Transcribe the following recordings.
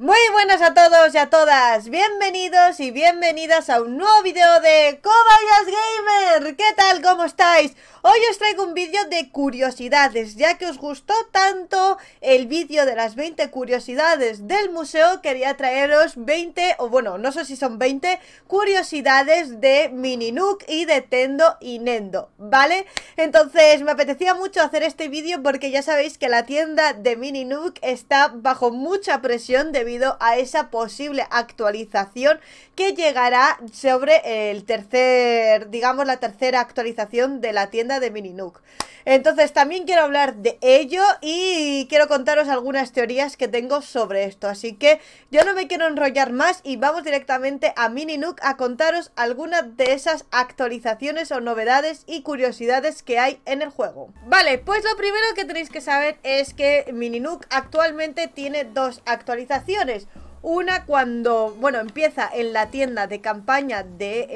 Muy buenas a todos y a todas, bienvenidos y bienvenidas a un nuevo video de Cobayas Gamer ¿Qué tal? ¿Cómo estáis? Hoy os traigo un vídeo de curiosidades, ya que os gustó tanto el vídeo de las 20 curiosidades del museo Quería traeros 20, o bueno, no sé si son 20, curiosidades de Mininook y de Tendo y Nendo, ¿vale? Entonces me apetecía mucho hacer este vídeo porque ya sabéis que la tienda de Mininook está bajo mucha presión de a esa posible actualización que llegará sobre el tercer, digamos, la tercera actualización de la tienda de Mini Mininook. Entonces también quiero hablar de ello y quiero contaros algunas teorías que tengo sobre esto. Así que yo no me quiero enrollar más y vamos directamente a Mini Mininook a contaros algunas de esas actualizaciones o novedades y curiosidades que hay en el juego. Vale, pues lo primero que tenéis que saber es que Mini Mininook actualmente tiene dos actualizaciones una cuando, bueno, empieza en la tienda de campaña de eh,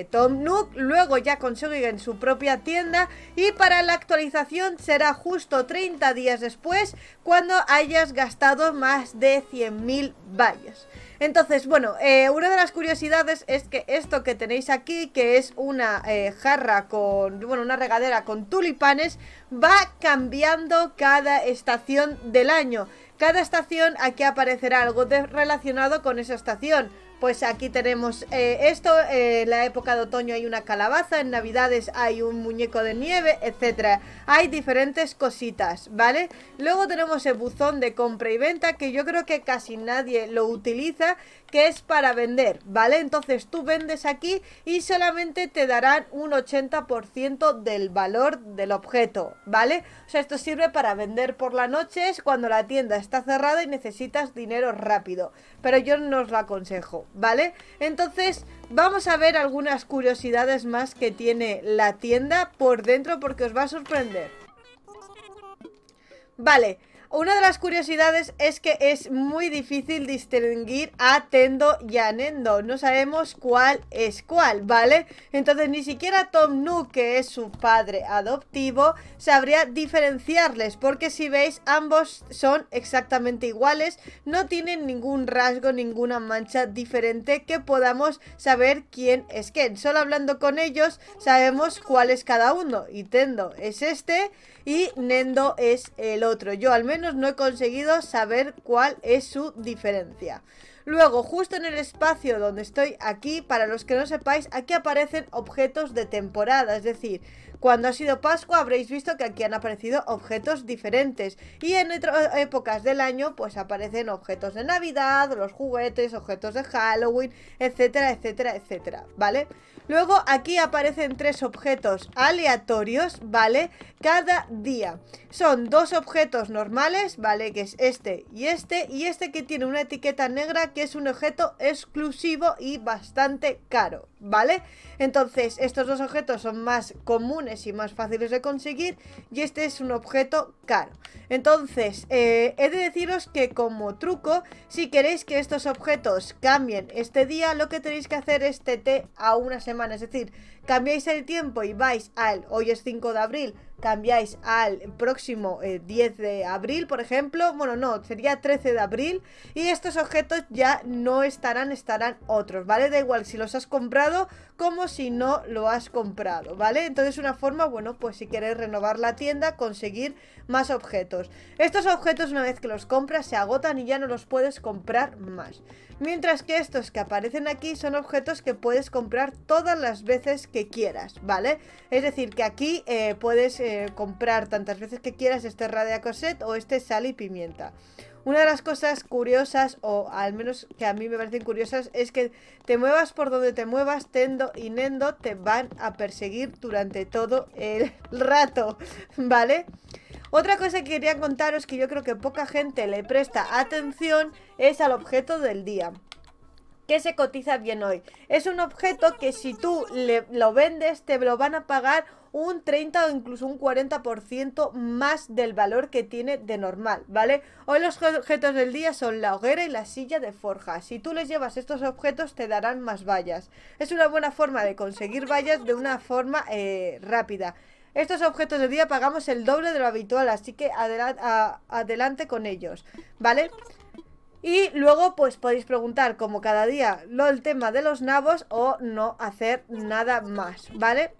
eh, Tom Nook, luego ya consigue en su propia tienda y para la actualización será justo 30 días después cuando hayas gastado más de 100.000 vallas. Entonces, bueno, eh, una de las curiosidades es que esto que tenéis aquí, que es una jarra con, bueno, una regadera con tulipanes, va cambiando cada estación del año. Cada estación aquí aparecerá algo relacionado con esa estación pues aquí tenemos eh, esto, eh, En la época de otoño hay una calabaza, en navidades hay un muñeco de nieve, etcétera. Hay diferentes cositas, ¿vale? Luego tenemos el buzón de compra y venta, que yo creo que casi nadie lo utiliza, que es para vender, ¿vale? Entonces tú vendes aquí y solamente te darán un 80% del valor del objeto, ¿vale? O sea, esto sirve para vender por la noche, es cuando la tienda está cerrada y necesitas dinero rápido, pero yo no os lo aconsejo. ¿vale? Entonces vamos a ver algunas curiosidades más que tiene la tienda por dentro porque os va a sorprender. Vale, una de las curiosidades es que es muy difícil distinguir a Tendo y a Nendo. No sabemos cuál es cuál, ¿vale? Entonces ni siquiera Tom Nook, que es su padre adoptivo, sabría diferenciarles. Porque si veis, ambos son exactamente iguales. No tienen ningún rasgo, ninguna mancha diferente que podamos saber quién es quién. Solo hablando con ellos sabemos cuál es cada uno. Y Tendo es este y Nendo es el otro. Yo al menos no he conseguido saber cuál es su diferencia. Luego, justo en el espacio donde estoy aquí, para los que no sepáis, aquí aparecen objetos de temporada, es decir, cuando ha sido Pascua habréis visto que aquí han aparecido objetos diferentes y en otras eh, épocas del año pues aparecen objetos de Navidad, los juguetes, objetos de Halloween, etcétera, etcétera, etcétera, ¿vale? Luego aquí aparecen tres objetos aleatorios, ¿vale? Cada día. Son dos objetos normales, ¿vale? Que es este y este y este que tiene una etiqueta negra que es un objeto exclusivo y bastante caro, ¿vale? Entonces, estos dos objetos son más comunes y más fáciles de conseguir y este es un objeto caro. Entonces, eh, he de deciros que como truco, si queréis que estos objetos cambien este día, lo que tenéis que hacer es TT a una semana, es decir, cambiáis el tiempo y vais al, hoy es 5 de abril, cambiáis al próximo 10 eh, de abril, por ejemplo, bueno, no, sería 13 de abril, y estos objetos ya no estarán, estarán otros, ¿vale? Da igual si los has comprado como si no lo has comprado, ¿vale? Entonces una forma, bueno, pues si queréis renovar la tienda, conseguir más objetos. Estos objetos una vez que los compras se agotan y ya no los puedes comprar más. Mientras que estos que aparecen aquí son objetos que puedes comprar todas las veces que quieras, ¿vale? Es decir, que aquí eh, puedes eh, comprar tantas veces que quieras este Radia o este Sal y Pimienta. Una de las cosas curiosas, o al menos que a mí me parecen curiosas, es que te muevas por donde te muevas, Tendo y Nendo te van a perseguir durante todo el rato, ¿vale? vale otra cosa que quería contaros que yo creo que poca gente le presta atención es al objeto del día que se cotiza bien hoy. Es un objeto que si tú le, lo vendes te lo van a pagar un 30 o incluso un 40% más del valor que tiene de normal, ¿vale? Hoy los objetos del día son la hoguera y la silla de forja. Si tú les llevas estos objetos te darán más vallas. Es una buena forma de conseguir vallas de una forma eh, rápida. Estos objetos de día pagamos el doble de lo habitual, así que adelante con ellos, ¿vale? Y luego pues podéis preguntar como cada día lo el tema de los nabos o no hacer nada más, ¿vale?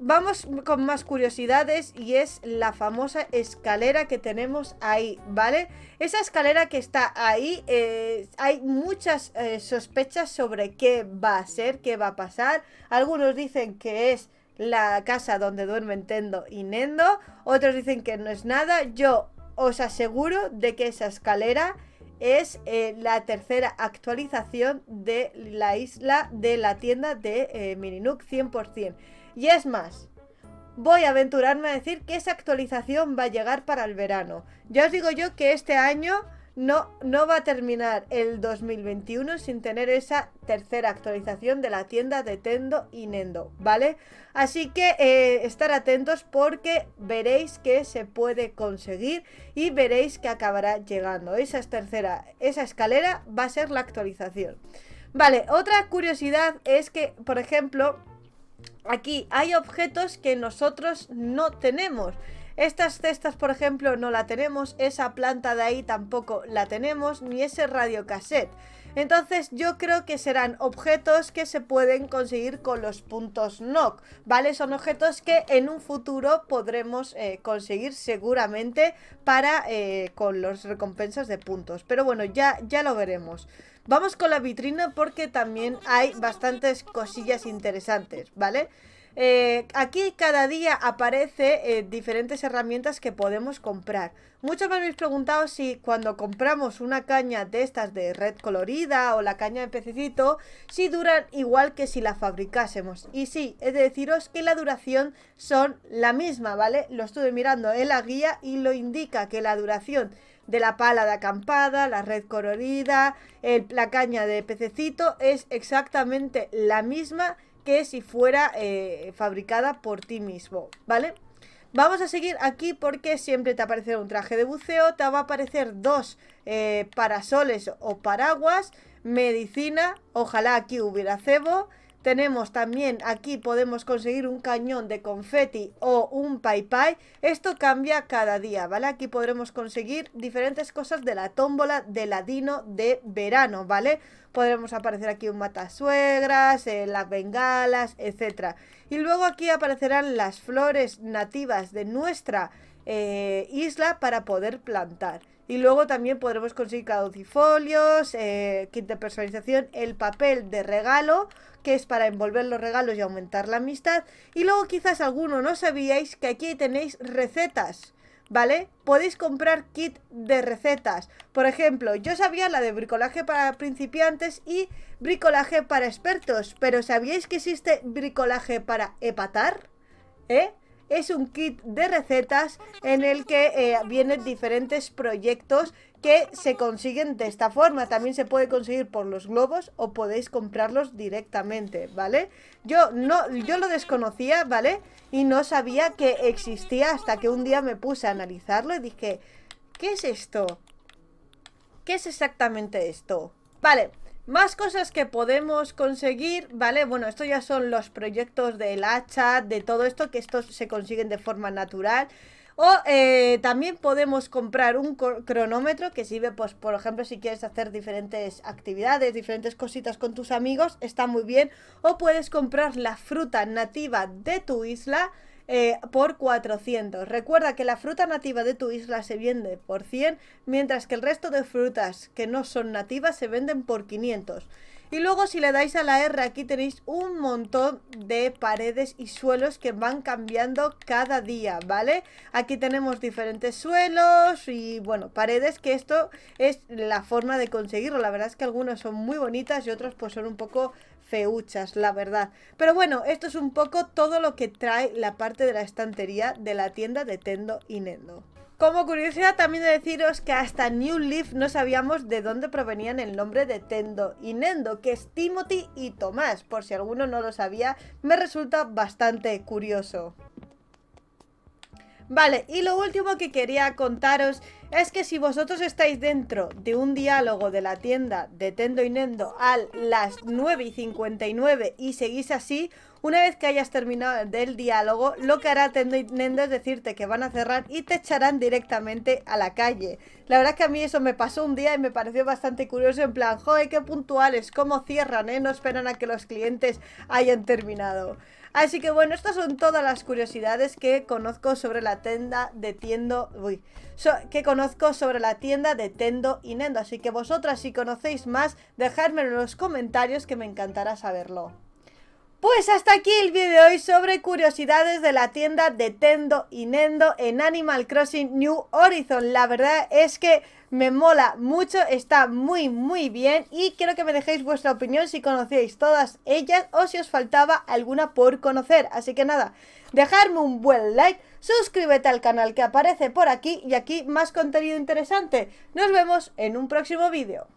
Vamos con más curiosidades y es la famosa escalera que tenemos ahí, ¿vale? Esa escalera que está ahí, eh, hay muchas eh, sospechas sobre qué va a ser, qué va a pasar. Algunos dicen que es la casa donde duermen Tendo y Nendo, otros dicen que no es nada, yo os aseguro de que esa escalera es eh, la tercera actualización de la isla de la tienda de mininook Mininuk 100%. Y es más, voy a aventurarme a decir que esa actualización va a llegar para el verano. Ya os digo yo que este año no, va a terminar el 2021 sin tener esa tercera actualización de la tienda de Tendo y Nendo, ¿vale? Así que eh, estar atentos porque veréis que se puede conseguir y veréis que acabará llegando. Esa es tercera, esa escalera va a ser la actualización. Vale, otra curiosidad es que, por ejemplo, aquí hay objetos que nosotros no tenemos. Estas cestas, por ejemplo, no la tenemos, esa planta de ahí tampoco la tenemos, ni ese radiocassette. Entonces yo creo que serán objetos que se pueden conseguir con los puntos NOC, ¿vale? Son objetos que en un futuro podremos eh, conseguir seguramente para eh, con las recompensas de puntos. Pero bueno, ya, ya lo veremos. Vamos con la vitrina porque también hay bastantes cosillas interesantes, ¿vale? vale eh, aquí cada día aparece eh, diferentes herramientas que podemos comprar. Muchos me habéis preguntado si cuando compramos una caña de estas de red colorida o la caña de pececito, si duran igual que si la fabricásemos. Y sí, es deciros que la duración son la misma, ¿vale? Lo estuve mirando en la guía y lo indica que la duración de la pala de acampada, la red colorida, la caña de pececito es exactamente la misma que si fuera eh, fabricada por ti mismo, ¿vale? Vamos a seguir aquí porque siempre te aparecerá un traje de buceo, te va a aparecer dos eh, parasoles o paraguas, medicina, ojalá aquí hubiera cebo, tenemos también aquí podemos conseguir un cañón de confeti o un pai pai. Esto cambia cada día, ¿vale? Aquí podremos conseguir diferentes cosas de la tómbola de ladino de verano, ¿vale? Podremos aparecer aquí un matasuegras, eh, las bengalas, etc. Y luego aquí aparecerán las flores nativas de nuestra eh, isla para poder plantar. Y luego también podremos conseguir caducifolios, kit eh, de personalización, el papel de regalo, que es para envolver los regalos y aumentar la amistad. Y luego quizás alguno no sabíais que aquí tenéis recetas. ¿vale? Podéis comprar kit de recetas. Por ejemplo, yo sabía la de bricolaje para principiantes y bricolaje para expertos, pero ¿sabíais que existe bricolaje para epatar? ¿Eh? es un kit de recetas en el que eh, vienen diferentes proyectos que se consiguen de esta forma. También se puede conseguir por los globos o podéis comprarlos directamente, ¿vale? Yo no, yo lo desconocía, ¿vale? Y no sabía que existía hasta que un día me puse a analizarlo y dije, ¿qué es esto? ¿Qué es exactamente esto? Vale, más cosas que podemos conseguir, ¿vale? Bueno, esto ya son los proyectos del hacha, de todo esto, que estos se consiguen de forma natural. O eh, también podemos comprar un cronómetro que sirve, pues, por ejemplo, si quieres hacer diferentes actividades, diferentes cositas con tus amigos, está muy bien. O puedes comprar la fruta nativa de tu isla eh, por 400. Recuerda que la fruta nativa de tu isla se vende por 100, mientras que el resto de frutas que no son nativas se venden por 500. Y luego si le dais a la R aquí tenéis un montón de paredes y suelos que van cambiando cada día, ¿vale? Aquí tenemos diferentes suelos y bueno, paredes que esto es la forma de conseguirlo. La verdad es que algunas son muy bonitas y otras pues son un poco feuchas, la verdad. Pero bueno, esto es un poco todo lo que trae la parte de la estantería de la tienda de Tendo y Nendo. Como curiosidad también de deciros que hasta New Leaf no sabíamos de dónde provenían el nombre de Tendo y Nendo, que es Timothy y Tomás, por si alguno no lo sabía, me resulta bastante curioso. Vale, y lo último que quería contaros es que si vosotros estáis dentro de un diálogo de la tienda de Tendo y Nendo a las 9 y 59 y seguís así, una vez que hayas terminado del diálogo, lo que hará Tendo y Nendo es decirte que van a cerrar y te echarán directamente a la calle. La verdad que a mí eso me pasó un día y me pareció bastante curioso, en plan, joder, qué puntuales, cómo cierran, ¿eh? No esperan a que los clientes hayan terminado. Así que bueno, estas son todas las curiosidades que conozco sobre la tienda de Tendo, Uy, que conozco sobre la tienda de Tendo y Nendo. Así que vosotras, si conocéis más, dejármelo en los comentarios que me encantará saberlo. Pues hasta aquí el vídeo de hoy sobre curiosidades de la tienda de Tendo y Nendo en Animal Crossing New Horizon. La verdad es que me mola mucho, está muy muy bien y quiero que me dejéis vuestra opinión si conocíais todas ellas o si os faltaba alguna por conocer. Así que nada, dejarme un buen like, suscríbete al canal que aparece por aquí y aquí más contenido interesante. Nos vemos en un próximo vídeo.